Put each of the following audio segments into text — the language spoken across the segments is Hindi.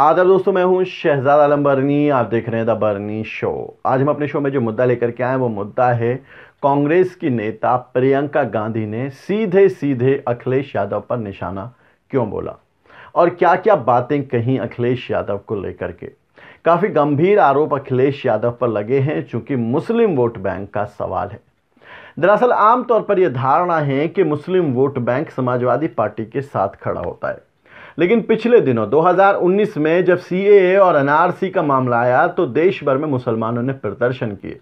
आदर दोस्तों मैं हूं शहजाद आलम बर्नी आप देख रहे हैं द बर्नी शो आज हम अपने शो में जो मुद्दा लेकर के आए वो मुद्दा है कांग्रेस की नेता प्रियंका गांधी ने सीधे सीधे अखिलेश यादव पर निशाना क्यों बोला और क्या क्या बातें कहीं अखिलेश यादव को लेकर के काफ़ी गंभीर आरोप अखिलेश यादव पर लगे हैं चूँकि मुस्लिम वोट बैंक का सवाल है दरअसल आमतौर पर यह धारणा है कि Muslim vote bank Samajwadi party के साथ खड़ा होता है लेकिन पिछले दिनों 2019 में जब सी और एनआरसी का मामला आया तो देश भर में मुसलमानों ने प्रदर्शन किए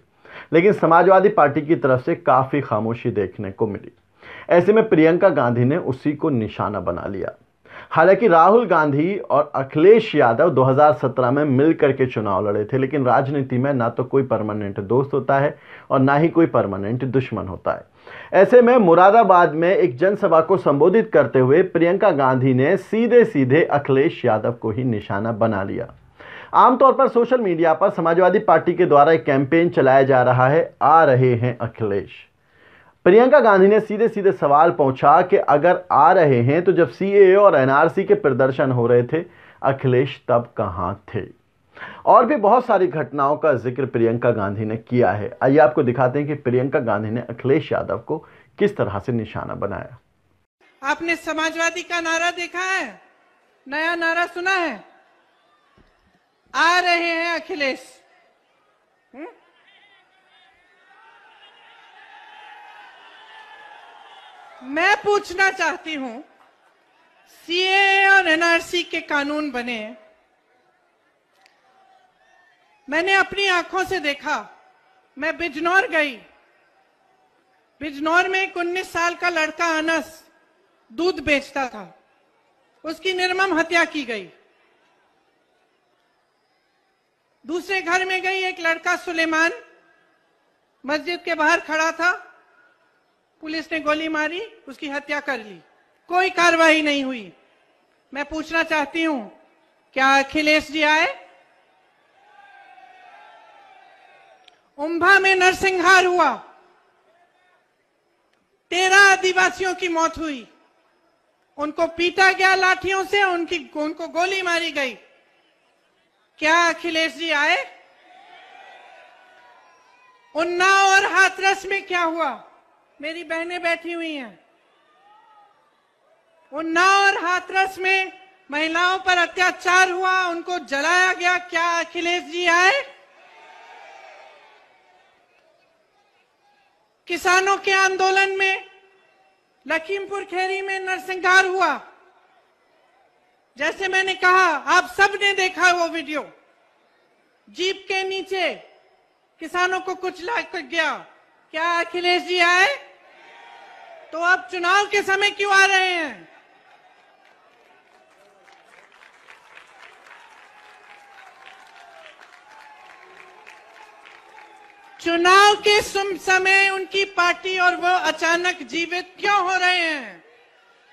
लेकिन समाजवादी पार्टी की तरफ से काफ़ी खामोशी देखने को मिली ऐसे में प्रियंका गांधी ने उसी को निशाना बना लिया हालांकि राहुल गांधी और अखिलेश यादव 2017 में मिलकर के चुनाव लड़े थे लेकिन राजनीति में ना तो कोई परमानेंट दोस्त होता है और ना ही कोई परमानेंट दुश्मन होता है ऐसे में मुरादाबाद में एक जनसभा को संबोधित करते हुए प्रियंका गांधी ने सीधे सीधे अखिलेश यादव को ही निशाना बना लिया आमतौर पर सोशल मीडिया पर समाजवादी पार्टी के द्वारा एक कैंपेन चलाया जा रहा है आ रहे हैं अखिलेश प्रियंका गांधी ने सीधे सीधे सवाल पहुंचा कि अगर आ रहे हैं तो जब सी और एनआरसी के प्रदर्शन हो रहे थे अखिलेश तब कहाँ थे और भी बहुत सारी घटनाओं का जिक्र प्रियंका गांधी ने किया है आइए आपको दिखाते हैं कि प्रियंका गांधी ने अखिलेश यादव को किस तरह से निशाना बनाया आपने समाजवादी का नारा देखा है नया नारा सुना है आ रहे हैं अखिलेश हुँ? हम्म? मैं पूछना चाहती हूं सीए और एनआरसी के कानून बने मैंने अपनी आंखों से देखा मैं बिजनौर गई बिजनौर में एक उन्नीस साल का लड़का अनस दूध बेचता था उसकी निर्मम हत्या की गई दूसरे घर में गई एक लड़का सुलेमान मस्जिद के बाहर खड़ा था पुलिस ने गोली मारी उसकी हत्या कर ली कोई कार्रवाई नहीं हुई मैं पूछना चाहती हूं क्या अखिलेश जी आए उम्भा में नरसिंहार हुआ तेरह आदिवासियों की मौत हुई उनको पीटा गया लाठियों से उनकी उनको गोली मारी गई क्या अखिलेश जी आए उन्नाव और हाथरस में क्या हुआ मेरी बहनें बैठी हुई हैं उन्ना और हाथरस में महिलाओं पर अत्याचार हुआ उनको जलाया गया क्या अखिलेश जी आए किसानों के आंदोलन में लखीमपुर खेरी में नरसिंहार हुआ जैसे मैंने कहा आप सब ने देखा वो वीडियो जीप के नीचे किसानों को कुछ कुचला गया क्या अखिलेश जी आए तो आप चुनाव के समय क्यों आ रहे हैं चुनाव के समय उनकी पार्टी और वो अचानक जीवित क्यों हो रहे हैं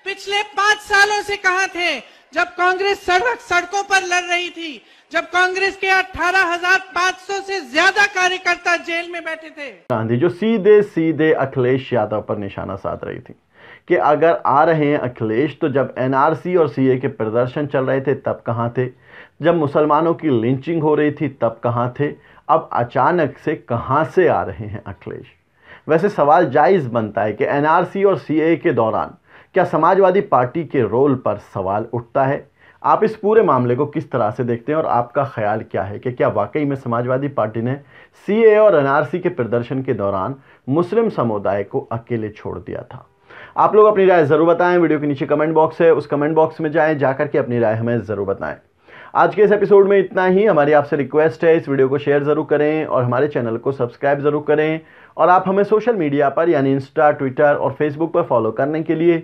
पिछले पांच सालों से कहा थे जब कांग्रेस सड़क सड़कों पर लड़ रही थी जब कांग्रेस के अठारह हजार में बैठे थे गांधी जो सीधे सीधे अखिलेश यादव पर निशाना साध रही थी कि अगर आ रहे हैं अखिलेश तो जब एनआरसी और सीए के प्रदर्शन चल रहे थे तब कहाँ थे जब मुसलमानों की लिंचिंग हो रही थी तब कहाँ थे अब अचानक से कहाँ से आ रहे हैं अखिलेश वैसे सवाल जायज़ बनता है कि एनआरसी और सीए के दौरान क्या समाजवादी पार्टी के रोल पर सवाल उठता है आप इस पूरे मामले को किस तरह से देखते हैं और आपका ख्याल क्या है कि क्या वाकई में समाजवादी पार्टी ने सीए और एनआरसी के प्रदर्शन के दौरान मुस्लिम समुदाय को अकेले छोड़ दिया था आप लोग अपनी राय ज़रूर बताएं वीडियो के नीचे कमेंट बॉक्स है उस कमेंट बॉक्स में जाएं जाकर के अपनी राय हमें ज़रूर बताएं आज के इस एपिसोड में इतना ही हमारी आपसे रिक्वेस्ट है इस वीडियो को शेयर ज़रूर करें और हमारे चैनल को सब्सक्राइब ज़रूर करें और आप हमें सोशल मीडिया पर यानी इंस्टा ट्विटर और फेसबुक पर फॉलो करने के लिए